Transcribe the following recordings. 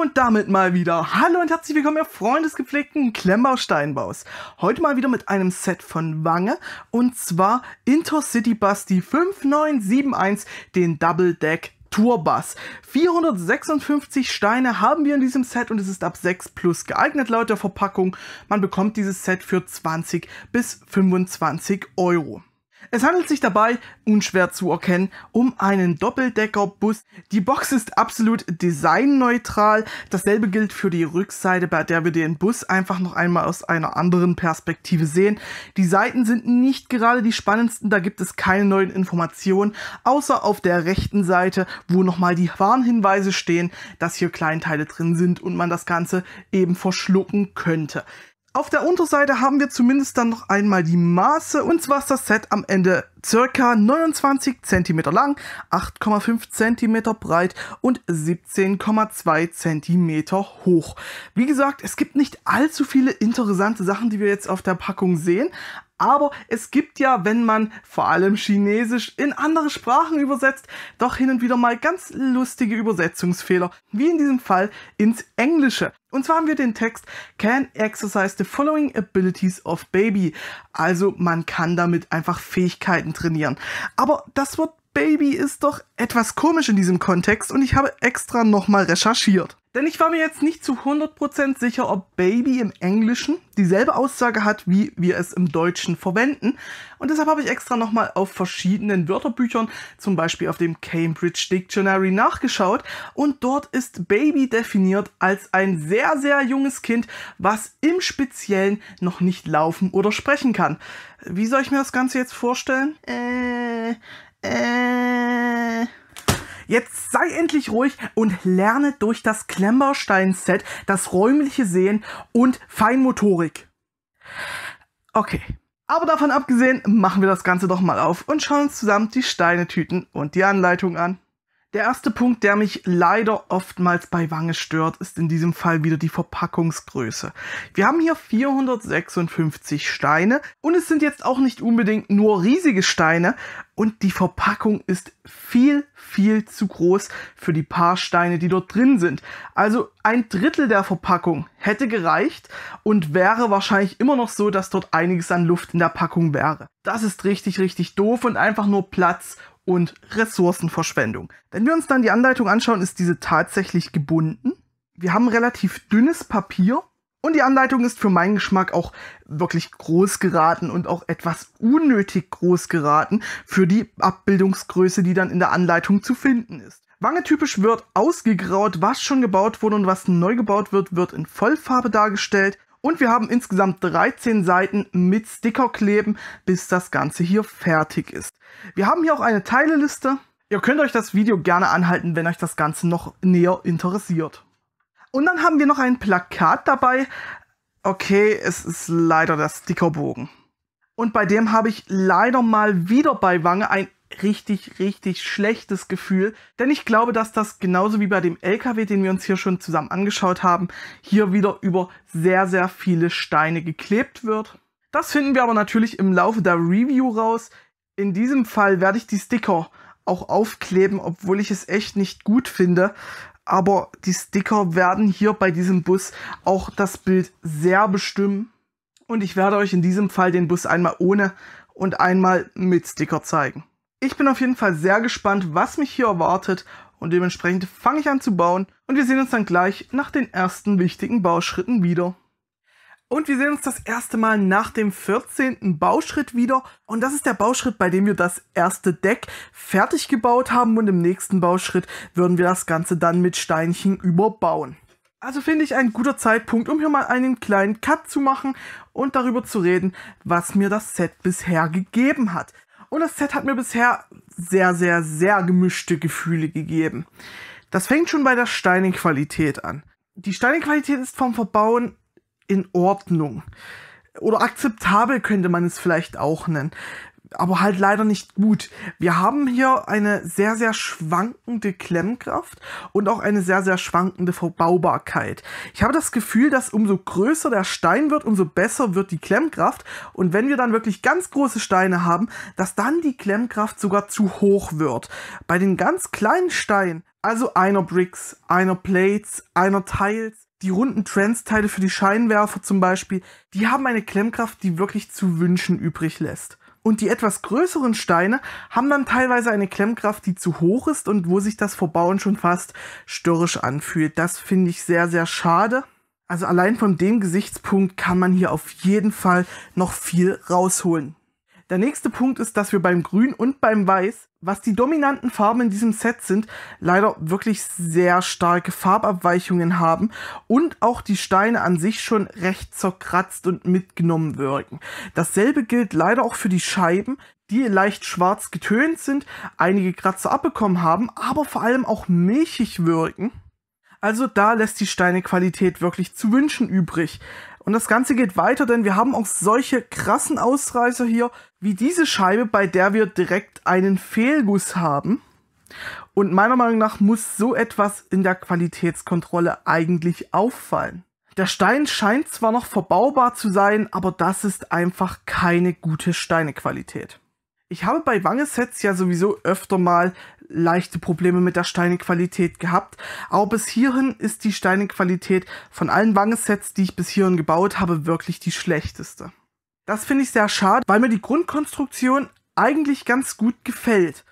und damit mal wieder. Hallo und herzlich willkommen, ihr Freunde des gepflegten Klemmbausteinbaus. Heute mal wieder mit einem Set von Wange und zwar Intercity Bus 5971, den Double Deck Tourbus. 456 Steine haben wir in diesem Set und es ist ab 6 plus geeignet laut der Verpackung. Man bekommt dieses Set für 20 bis 25 Euro. Es handelt sich dabei, unschwer zu erkennen, um einen Doppeldeckerbus. Die Box ist absolut designneutral. Dasselbe gilt für die Rückseite, bei der wir den Bus einfach noch einmal aus einer anderen Perspektive sehen. Die Seiten sind nicht gerade die spannendsten, da gibt es keine neuen Informationen, außer auf der rechten Seite, wo nochmal die Warnhinweise stehen, dass hier Kleinteile drin sind und man das Ganze eben verschlucken könnte. Auf der Unterseite haben wir zumindest dann noch einmal die Maße und zwar ist das Set am Ende circa 29 cm lang, 8,5 cm breit und 17,2 cm hoch. Wie gesagt, es gibt nicht allzu viele interessante Sachen, die wir jetzt auf der Packung sehen, aber es gibt ja, wenn man vor allem Chinesisch in andere Sprachen übersetzt, doch hin und wieder mal ganz lustige Übersetzungsfehler, wie in diesem Fall ins Englische. Und zwar haben wir den Text Can exercise the following abilities of baby. Also man kann damit einfach Fähigkeiten trainieren. Aber das wird Baby ist doch etwas komisch in diesem Kontext und ich habe extra nochmal recherchiert. Denn ich war mir jetzt nicht zu 100% sicher, ob Baby im Englischen dieselbe Aussage hat, wie wir es im Deutschen verwenden. Und deshalb habe ich extra nochmal auf verschiedenen Wörterbüchern, zum Beispiel auf dem Cambridge Dictionary, nachgeschaut. Und dort ist Baby definiert als ein sehr, sehr junges Kind, was im Speziellen noch nicht laufen oder sprechen kann. Wie soll ich mir das Ganze jetzt vorstellen? Äh, äh. Jetzt sei endlich ruhig und lerne durch das Klemmbaustein-Set das räumliche Sehen und Feinmotorik. Okay. Aber davon abgesehen, machen wir das Ganze doch mal auf und schauen uns zusammen die Steinetüten und die Anleitung an. Der erste Punkt, der mich leider oftmals bei Wange stört, ist in diesem Fall wieder die Verpackungsgröße. Wir haben hier 456 Steine und es sind jetzt auch nicht unbedingt nur riesige Steine und die Verpackung ist viel, viel zu groß für die paar Steine, die dort drin sind. Also ein Drittel der Verpackung hätte gereicht und wäre wahrscheinlich immer noch so, dass dort einiges an Luft in der Packung wäre. Das ist richtig, richtig doof und einfach nur Platz und Ressourcenverschwendung. Wenn wir uns dann die Anleitung anschauen, ist diese tatsächlich gebunden. Wir haben relativ dünnes Papier und die Anleitung ist für meinen Geschmack auch wirklich groß geraten und auch etwas unnötig groß geraten für die Abbildungsgröße, die dann in der Anleitung zu finden ist. Wangetypisch wird ausgegraut, was schon gebaut wurde und was neu gebaut wird, wird in Vollfarbe dargestellt. Und wir haben insgesamt 13 Seiten mit Stickerkleben, bis das Ganze hier fertig ist. Wir haben hier auch eine Teileliste. Ihr könnt euch das Video gerne anhalten, wenn euch das Ganze noch näher interessiert. Und dann haben wir noch ein Plakat dabei. Okay, es ist leider der Stickerbogen. Und bei dem habe ich leider mal wieder bei Wange ein richtig, richtig schlechtes Gefühl, denn ich glaube, dass das genauso wie bei dem LKW, den wir uns hier schon zusammen angeschaut haben, hier wieder über sehr, sehr viele Steine geklebt wird. Das finden wir aber natürlich im Laufe der Review raus. In diesem Fall werde ich die Sticker auch aufkleben, obwohl ich es echt nicht gut finde aber die Sticker werden hier bei diesem Bus auch das Bild sehr bestimmen. Und ich werde euch in diesem Fall den Bus einmal ohne und einmal mit Sticker zeigen. Ich bin auf jeden Fall sehr gespannt, was mich hier erwartet und dementsprechend fange ich an zu bauen und wir sehen uns dann gleich nach den ersten wichtigen Bauschritten wieder. Und wir sehen uns das erste Mal nach dem 14. Bauschritt wieder. Und das ist der Bauschritt, bei dem wir das erste Deck fertig gebaut haben. Und im nächsten Bauschritt würden wir das Ganze dann mit Steinchen überbauen. Also finde ich ein guter Zeitpunkt, um hier mal einen kleinen Cut zu machen und darüber zu reden, was mir das Set bisher gegeben hat. Und das Set hat mir bisher sehr, sehr, sehr gemischte Gefühle gegeben. Das fängt schon bei der Steinenqualität an. Die Steinenqualität ist vom Verbauen in Ordnung. Oder akzeptabel könnte man es vielleicht auch nennen. Aber halt leider nicht gut. Wir haben hier eine sehr, sehr schwankende Klemmkraft und auch eine sehr, sehr schwankende Verbaubarkeit. Ich habe das Gefühl, dass umso größer der Stein wird, umso besser wird die Klemmkraft. Und wenn wir dann wirklich ganz große Steine haben, dass dann die Klemmkraft sogar zu hoch wird. Bei den ganz kleinen Steinen, also einer Bricks, einer Plates, einer Tiles, die runden Trans-Teile für die Scheinwerfer zum Beispiel, die haben eine Klemmkraft, die wirklich zu wünschen übrig lässt. Und die etwas größeren Steine haben dann teilweise eine Klemmkraft, die zu hoch ist und wo sich das Verbauen schon fast störrisch anfühlt. Das finde ich sehr, sehr schade. Also allein von dem Gesichtspunkt kann man hier auf jeden Fall noch viel rausholen. Der nächste Punkt ist, dass wir beim Grün und beim Weiß was die dominanten Farben in diesem Set sind, leider wirklich sehr starke Farbabweichungen haben und auch die Steine an sich schon recht zerkratzt und mitgenommen wirken. Dasselbe gilt leider auch für die Scheiben, die leicht schwarz getönt sind, einige Kratzer abbekommen haben, aber vor allem auch milchig wirken. Also da lässt die Steinequalität wirklich zu wünschen übrig. Und das Ganze geht weiter, denn wir haben auch solche krassen Ausreißer hier, wie diese Scheibe, bei der wir direkt einen Fehlguss haben. Und meiner Meinung nach muss so etwas in der Qualitätskontrolle eigentlich auffallen. Der Stein scheint zwar noch verbaubar zu sein, aber das ist einfach keine gute Steinequalität. Ich habe bei Wangesets ja sowieso öfter mal leichte Probleme mit der Steinequalität gehabt, aber bis hierhin ist die Steinequalität von allen Wangesets, die ich bis hierhin gebaut habe, wirklich die schlechteste. Das finde ich sehr schade, weil mir die Grundkonstruktion eigentlich ganz gut gefällt.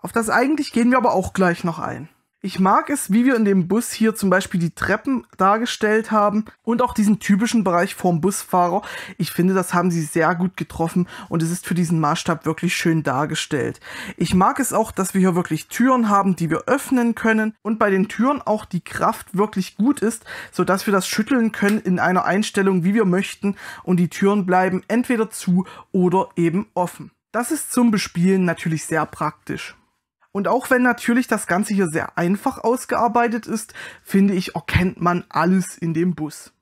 Auf das eigentlich gehen wir aber auch gleich noch ein. Ich mag es, wie wir in dem Bus hier zum Beispiel die Treppen dargestellt haben und auch diesen typischen Bereich vorm Busfahrer. Ich finde, das haben sie sehr gut getroffen und es ist für diesen Maßstab wirklich schön dargestellt. Ich mag es auch, dass wir hier wirklich Türen haben, die wir öffnen können und bei den Türen auch die Kraft wirklich gut ist, sodass wir das schütteln können in einer Einstellung, wie wir möchten und die Türen bleiben entweder zu oder eben offen. Das ist zum Bespielen natürlich sehr praktisch. Und auch wenn natürlich das Ganze hier sehr einfach ausgearbeitet ist, finde ich, erkennt man alles in dem Bus.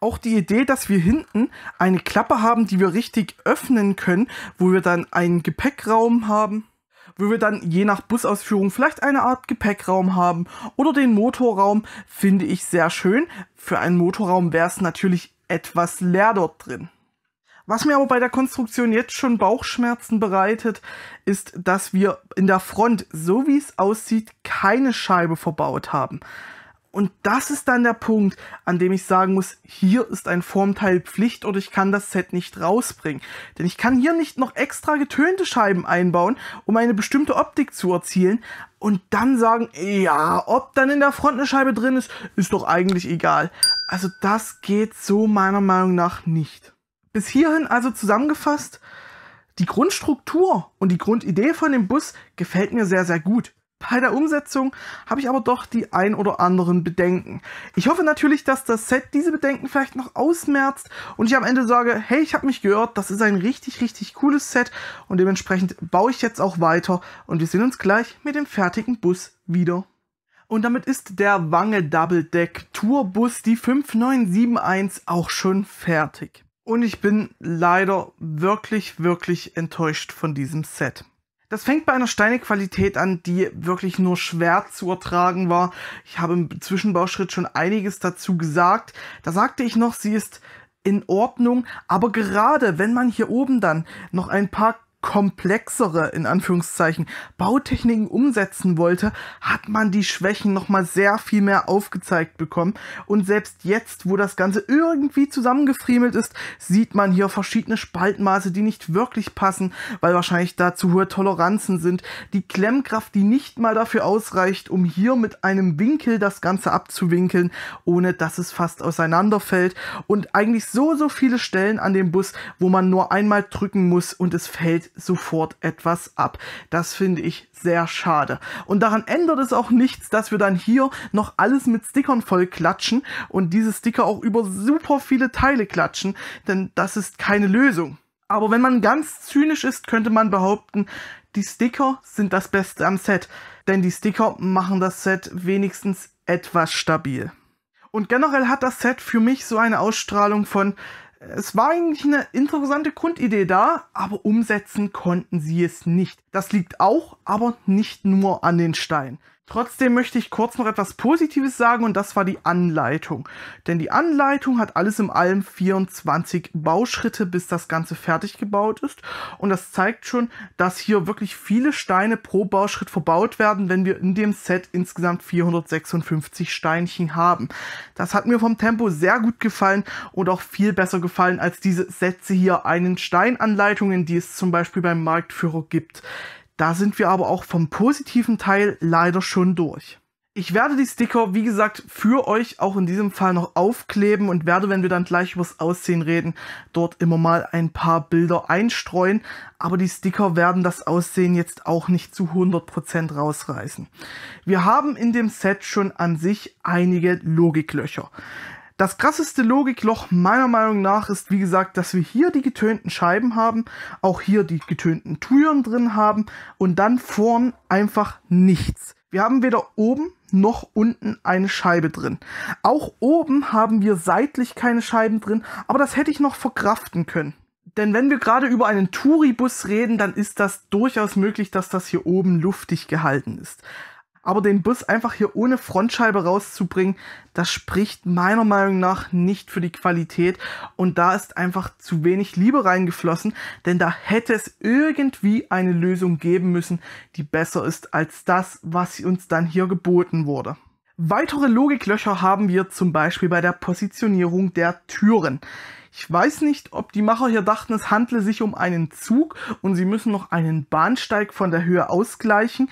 Auch die Idee, dass wir hinten eine Klappe haben, die wir richtig öffnen können, wo wir dann einen Gepäckraum haben, wo wir dann je nach Busausführung vielleicht eine Art Gepäckraum haben oder den Motorraum, finde ich sehr schön. Für einen Motorraum wäre es natürlich etwas leer dort drin. Was mir aber bei der Konstruktion jetzt schon Bauchschmerzen bereitet, ist, dass wir in der Front, so wie es aussieht, keine Scheibe verbaut haben. Und das ist dann der Punkt, an dem ich sagen muss, hier ist ein Formteil Pflicht oder ich kann das Set nicht rausbringen. Denn ich kann hier nicht noch extra getönte Scheiben einbauen, um eine bestimmte Optik zu erzielen und dann sagen, ja, ob dann in der Front eine Scheibe drin ist, ist doch eigentlich egal. Also das geht so meiner Meinung nach nicht bis hierhin also zusammengefasst, die Grundstruktur und die Grundidee von dem Bus gefällt mir sehr, sehr gut. Bei der Umsetzung habe ich aber doch die ein oder anderen Bedenken. Ich hoffe natürlich, dass das Set diese Bedenken vielleicht noch ausmerzt und ich am Ende sage, hey, ich habe mich gehört, das ist ein richtig, richtig cooles Set und dementsprechend baue ich jetzt auch weiter und wir sehen uns gleich mit dem fertigen Bus wieder. Und damit ist der Wange Double Deck Tourbus, die 5971, auch schon fertig. Und ich bin leider wirklich, wirklich enttäuscht von diesem Set. Das fängt bei einer Steinequalität an, die wirklich nur schwer zu ertragen war. Ich habe im Zwischenbauschritt schon einiges dazu gesagt. Da sagte ich noch, sie ist in Ordnung, aber gerade wenn man hier oben dann noch ein paar komplexere, in Anführungszeichen, Bautechniken umsetzen wollte, hat man die Schwächen nochmal sehr viel mehr aufgezeigt bekommen. Und selbst jetzt, wo das Ganze irgendwie zusammengefriemelt ist, sieht man hier verschiedene Spaltmaße, die nicht wirklich passen, weil wahrscheinlich da zu hohe Toleranzen sind. Die Klemmkraft, die nicht mal dafür ausreicht, um hier mit einem Winkel das Ganze abzuwinkeln, ohne dass es fast auseinanderfällt. Und eigentlich so, so viele Stellen an dem Bus, wo man nur einmal drücken muss und es fällt sofort etwas ab. Das finde ich sehr schade. Und daran ändert es auch nichts, dass wir dann hier noch alles mit Stickern voll klatschen und diese Sticker auch über super viele Teile klatschen, denn das ist keine Lösung. Aber wenn man ganz zynisch ist, könnte man behaupten, die Sticker sind das Beste am Set, denn die Sticker machen das Set wenigstens etwas stabil. Und generell hat das Set für mich so eine Ausstrahlung von, es war eigentlich eine interessante Grundidee da, aber umsetzen konnten sie es nicht. Das liegt auch, aber nicht nur an den Steinen. Trotzdem möchte ich kurz noch etwas Positives sagen und das war die Anleitung. Denn die Anleitung hat alles im allem 24 Bauschritte, bis das Ganze fertig gebaut ist. Und das zeigt schon, dass hier wirklich viele Steine pro Bauschritt verbaut werden, wenn wir in dem Set insgesamt 456 Steinchen haben. Das hat mir vom Tempo sehr gut gefallen und auch viel besser gefallen als diese Sätze hier einen Steinanleitungen, die es zum Beispiel beim Marktführer gibt. Da sind wir aber auch vom positiven Teil leider schon durch. Ich werde die Sticker, wie gesagt, für euch auch in diesem Fall noch aufkleben und werde, wenn wir dann gleich übers Aussehen reden, dort immer mal ein paar Bilder einstreuen. Aber die Sticker werden das Aussehen jetzt auch nicht zu 100% rausreißen. Wir haben in dem Set schon an sich einige Logiklöcher. Das krasseste Logikloch meiner Meinung nach ist, wie gesagt, dass wir hier die getönten Scheiben haben, auch hier die getönten Türen drin haben und dann vorn einfach nichts. Wir haben weder oben noch unten eine Scheibe drin. Auch oben haben wir seitlich keine Scheiben drin, aber das hätte ich noch verkraften können. Denn wenn wir gerade über einen Touribus reden, dann ist das durchaus möglich, dass das hier oben luftig gehalten ist. Aber den Bus einfach hier ohne Frontscheibe rauszubringen, das spricht meiner Meinung nach nicht für die Qualität. Und da ist einfach zu wenig Liebe reingeflossen, denn da hätte es irgendwie eine Lösung geben müssen, die besser ist als das, was uns dann hier geboten wurde. Weitere Logiklöcher haben wir zum Beispiel bei der Positionierung der Türen. Ich weiß nicht, ob die Macher hier dachten, es handle sich um einen Zug und sie müssen noch einen Bahnsteig von der Höhe ausgleichen,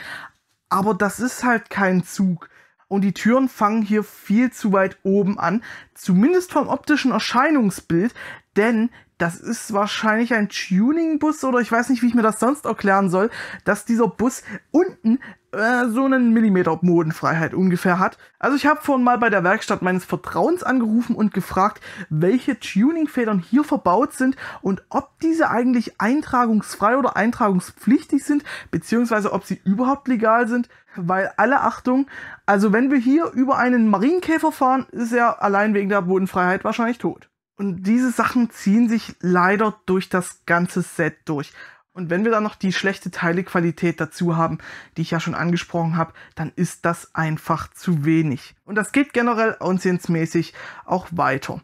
aber das ist halt kein Zug. Und die Türen fangen hier viel zu weit oben an, zumindest vom optischen Erscheinungsbild, denn das ist wahrscheinlich ein Tuning-Bus oder ich weiß nicht, wie ich mir das sonst erklären soll, dass dieser Bus unten äh, so einen Millimeter Modenfreiheit ungefähr hat. Also ich habe vorhin mal bei der Werkstatt meines Vertrauens angerufen und gefragt, welche Tuningfedern hier verbaut sind und ob diese eigentlich eintragungsfrei oder eintragungspflichtig sind, beziehungsweise ob sie überhaupt legal sind, weil alle Achtung, also wenn wir hier über einen Marienkäfer fahren, ist er allein wegen der Bodenfreiheit wahrscheinlich tot. Und diese Sachen ziehen sich leider durch das ganze Set durch. Und wenn wir dann noch die schlechte Teilequalität dazu haben, die ich ja schon angesprochen habe, dann ist das einfach zu wenig. Und das geht generell aussehensmäßig auch weiter.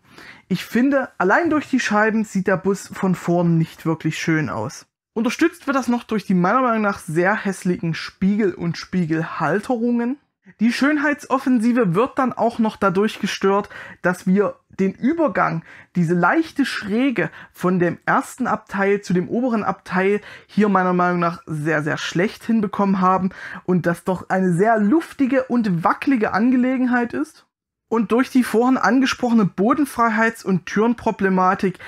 Ich finde, allein durch die Scheiben sieht der Bus von vorn nicht wirklich schön aus. Unterstützt wird das noch durch die meiner Meinung nach sehr hässlichen Spiegel- und Spiegelhalterungen. Die Schönheitsoffensive wird dann auch noch dadurch gestört, dass wir den Übergang, diese leichte Schräge von dem ersten Abteil zu dem oberen Abteil hier meiner Meinung nach sehr, sehr schlecht hinbekommen haben und das doch eine sehr luftige und wackelige Angelegenheit ist. Und durch die vorhin angesprochene Bodenfreiheits- und Türenproblematik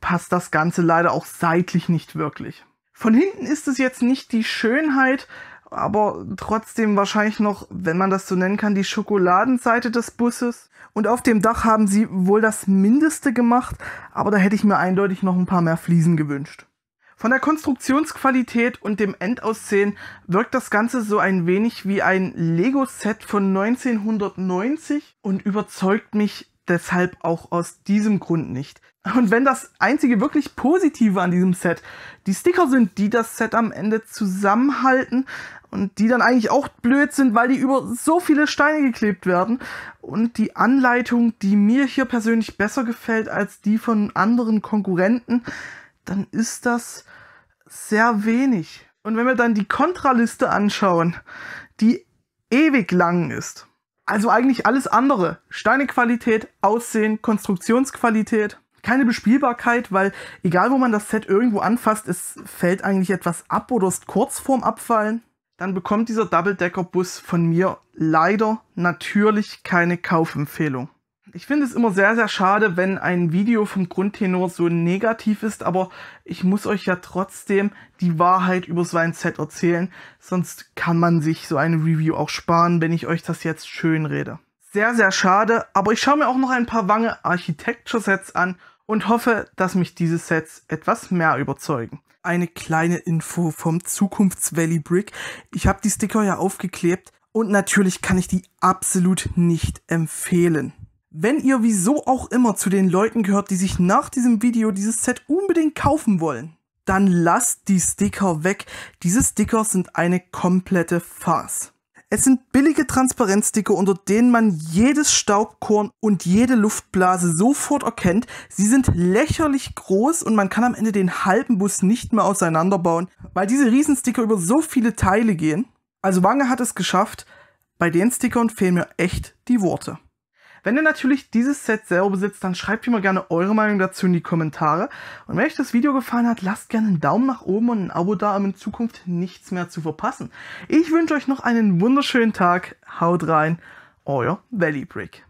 passt das Ganze leider auch seitlich nicht wirklich. Von hinten ist es jetzt nicht die Schönheit, aber trotzdem wahrscheinlich noch, wenn man das so nennen kann, die Schokoladenseite des Busses. Und auf dem Dach haben sie wohl das Mindeste gemacht, aber da hätte ich mir eindeutig noch ein paar mehr Fliesen gewünscht. Von der Konstruktionsqualität und dem Endaussehen wirkt das Ganze so ein wenig wie ein Lego-Set von 1990 und überzeugt mich deshalb auch aus diesem Grund nicht. Und wenn das einzige wirklich Positive an diesem Set die Sticker sind, die das Set am Ende zusammenhalten, und die dann eigentlich auch blöd sind, weil die über so viele Steine geklebt werden. Und die Anleitung, die mir hier persönlich besser gefällt als die von anderen Konkurrenten, dann ist das sehr wenig. Und wenn wir dann die Kontraliste anschauen, die ewig lang ist, also eigentlich alles andere, Steinequalität, Aussehen, Konstruktionsqualität, keine Bespielbarkeit, weil egal wo man das Set irgendwo anfasst, es fällt eigentlich etwas ab oder ist kurz vorm Abfallen dann bekommt dieser Double-Decker-Bus von mir leider natürlich keine Kaufempfehlung. Ich finde es immer sehr, sehr schade, wenn ein Video vom Grundtenor so negativ ist, aber ich muss euch ja trotzdem die Wahrheit über so ein Set erzählen, sonst kann man sich so eine Review auch sparen, wenn ich euch das jetzt schön rede. Sehr, sehr schade, aber ich schaue mir auch noch ein paar Wange Architecture Sets an und hoffe, dass mich diese Sets etwas mehr überzeugen eine kleine Info vom Zukunfts Valley Brick. Ich habe die Sticker ja aufgeklebt und natürlich kann ich die absolut nicht empfehlen. Wenn ihr wieso auch immer zu den Leuten gehört, die sich nach diesem Video dieses Set unbedingt kaufen wollen, dann lasst die Sticker weg. Diese Sticker sind eine komplette Farce. Es sind billige Transparenzsticker, unter denen man jedes Staubkorn und jede Luftblase sofort erkennt. Sie sind lächerlich groß und man kann am Ende den halben Bus nicht mehr auseinanderbauen, weil diese Riesensticker über so viele Teile gehen. Also Wange hat es geschafft. Bei den Stickern fehlen mir echt die Worte. Wenn ihr natürlich dieses Set selber besitzt, dann schreibt mir mal gerne eure Meinung dazu in die Kommentare. Und wenn euch das Video gefallen hat, lasst gerne einen Daumen nach oben und ein Abo da, um in Zukunft nichts mehr zu verpassen. Ich wünsche euch noch einen wunderschönen Tag. Haut rein, euer Valley Brick.